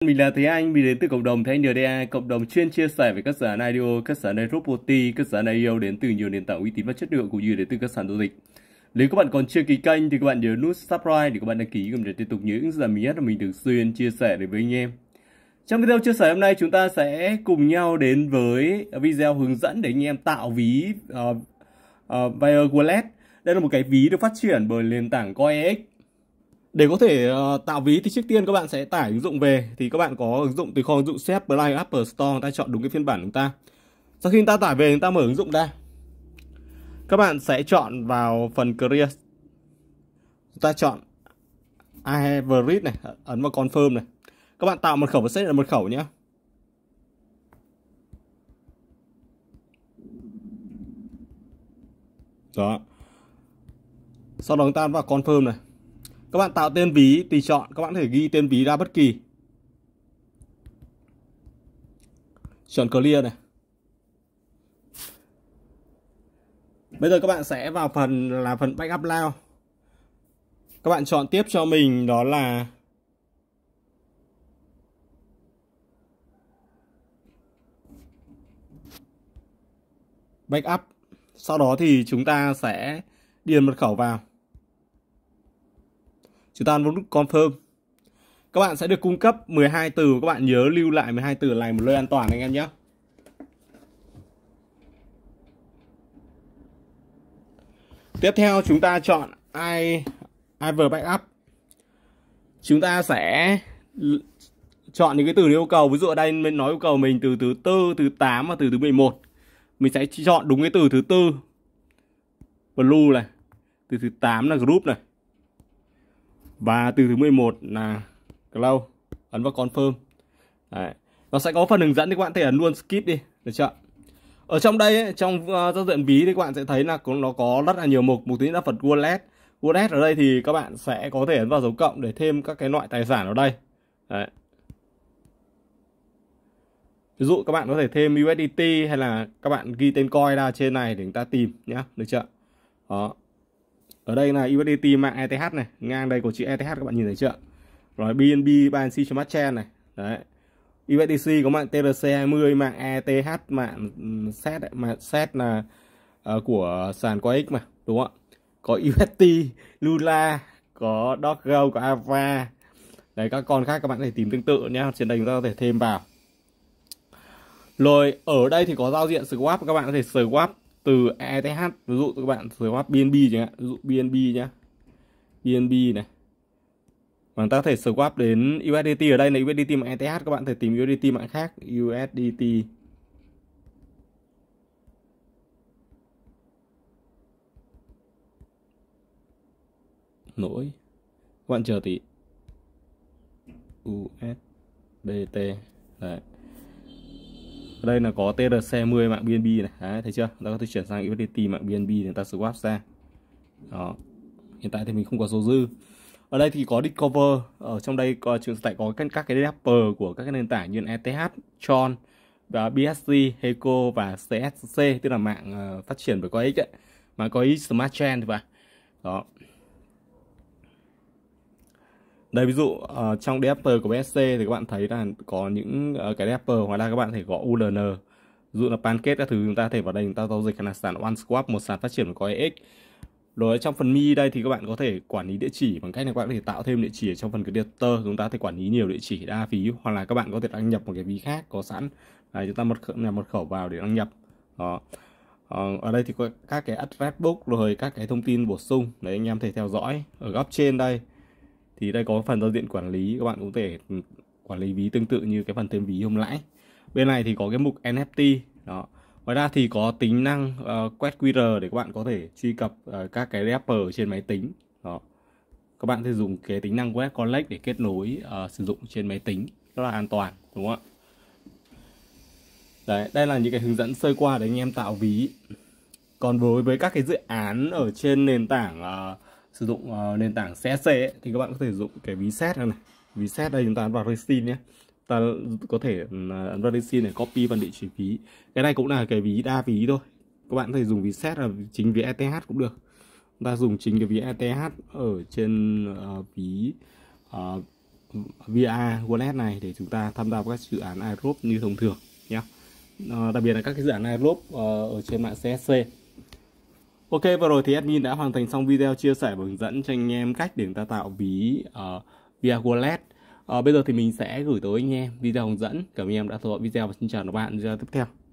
Mình là Thế Anh, mình đến từ cộng đồng Thế Anh NDA, cộng đồng chuyên chia sẻ về các sản án IDO, các sản án các sản án IDO đến từ nhiều nền tảng uy tín và chất lượng cũng như đến từ các sản giao dịch. Nếu các bạn còn chưa ký kênh thì các bạn nhớ nút subscribe để các bạn đăng ký cùng để tiếp tục những dự án mới nhất mà mình thường xuyên chia sẻ đến với anh em. Trong video chia sẻ hôm nay chúng ta sẽ cùng nhau đến với video hướng dẫn để anh em tạo ví uh, uh, Wire Wallet. Đây là một cái ví được phát triển bởi nền tảng CoinEx để có thể ờ, tạo ví thì trước tiên các bạn sẽ tải ứng dụng về thì các bạn có ứng dụng từ kho ứng dụng CF Play Apple Store chúng ta chọn đúng cái phiên bản chúng ta. Sau khi ta tải về chúng ta mở ứng dụng ra. Các bạn sẽ chọn vào phần Career. Chúng ta chọn I have read này, ấn vào confirm này. Các bạn tạo mật khẩu và set là mật khẩu nhé. Đó. Sau đó chúng ta vào confirm này. Các bạn tạo tên ví tùy chọn, các bạn có thể ghi tên ví ra bất kỳ. Chọn clear này. Bây giờ các bạn sẽ vào phần là phần backup now. Các bạn chọn tiếp cho mình đó là backup. Sau đó thì chúng ta sẽ điền mật khẩu vào chúng ta nút confirm các bạn sẽ được cung cấp 12 từ các bạn nhớ lưu lại 12 từ này một nơi an toàn anh em nhé tiếp theo chúng ta chọn i Iver backup chúng ta sẽ chọn những cái từ yêu cầu ví dụ ở đây mình nói yêu cầu mình từ thứ tư từ 8 và từ thứ 11 mình sẽ chọn đúng cái từ thứ tư blue này từ thứ 8 là group này và từ thứ 11 là Cloud ấn vào confirm Đấy. nó sẽ có phần hướng dẫn thì các bạn thể ấn luôn skip đi được chưa ở trong đây ấy, trong uh, giao diện ví thì các bạn sẽ thấy là nó có rất là nhiều mục mục thứ nhất là phần wallet wallet ở đây thì các bạn sẽ có thể ấn vào dấu cộng để thêm các cái loại tài sản ở đây Đấy. ví dụ các bạn có thể thêm USDT hay là các bạn ghi tên coin ra trên này để chúng ta tìm nhá được chưa đó ở đây là USDT mạng ETH này ngang đây của chị ETH các bạn nhìn thấy chưa rồi BNB Binance Smart Chain này đấy USDC có mạng TRC20 mạng ETH mạng SET mạng SET là uh, của sàn CoinX mà đúng không ạ có UST Lula có Dogecoin có Ava đấy các con khác các bạn có thể tìm tương tự nhé trên đây chúng ta có thể thêm vào rồi ở đây thì có giao diện swap các bạn có thể swap từ ETH ví dụ các bạn sử swap BNB chẳng hạn ví dụ BNB nhá BNB này bạn ta có thể swap đến USDT ở đây là USDT mạng ETH các bạn có thể tìm USDT mạng khác USDT nỗi các bạn chờ tí USDT đấy ở đây là có TRC10 mạng BNB này đấy, thấy chưa ta có thể chuyển sang USDT mạng BNB để ta swap ra đó hiện tại thì mình không có số dư ở đây thì có discover ở trong đây có chúng tại có các, các cái wrapper của các cái nền tảng như ETH, Tron và BSC, Heco và CSC tức là mạng uh, phát triển bởi CoinX ấy, mà CoinX Smart Chain thì phải. Đó đây ví dụ uh, trong adapter của BSC thì các bạn thấy là có những uh, cái adapter hóa ra các bạn thể gõ ULN ví dụ là pancake các thứ chúng ta thể vào đây chúng ta giao dịch là sàn OneSwap một sản phát triển của coi EX rồi trong phần mi đây thì các bạn có thể quản lý địa chỉ bằng cách là các bạn có thể tạo thêm địa chỉ ở trong phần cái adapter chúng ta có thể quản lý nhiều địa chỉ đa phí hoặc là các bạn có thể đăng nhập một cái ví khác có sẵn là chúng ta mật khẩu, một khẩu vào để đăng nhập đó ờ, ở đây thì có các cái address book rồi các cái thông tin bổ sung để anh em thể theo dõi ở góc trên đây thì đây có phần giao diện quản lý các bạn cũng thể ừ, quản lý ví tương tự như cái phần tên ví hôm lãi bên này thì có cái mục NFT đó ngoài ra thì có tính năng uh, quét QR để các bạn có thể truy cập uh, các cái wrapper trên máy tính đó các bạn thì dùng cái tính năng web collect để kết nối uh, sử dụng trên máy tính rất là an toàn đúng không ạ Đấy, đây là những cái hướng dẫn sơ qua để anh em tạo ví còn đối với các cái dự án ở trên nền tảng uh, sử dụng uh, nền tảng CSC ấy, thì các bạn có thể dùng cái ví xét này, này. ví xét đây chúng ta ấn vào Racing nhé ta có thể ừ, ấn vào Racing để copy vào địa chỉ ví cái này cũng là cái ví đa ví thôi các bạn có thể dùng ví xét là chính ví ETH cũng được ta dùng chính cái ví ETH ở trên uh, ví uh, ờ, VA wallet này để chúng ta tham gia vào các dự án airdrop như thông thường nhé uh, đặc biệt là các cái dự án airdrop uh, ở trên mạng CSC Ok, vừa rồi thì admin đã hoàn thành xong video chia sẻ và hướng dẫn cho anh em cách để chúng ta tạo ví uh, via wallet. Uh, bây giờ thì mình sẽ gửi tới anh em video hướng dẫn. Cảm ơn anh em đã theo dõi video và xin chào các bạn video tiếp theo.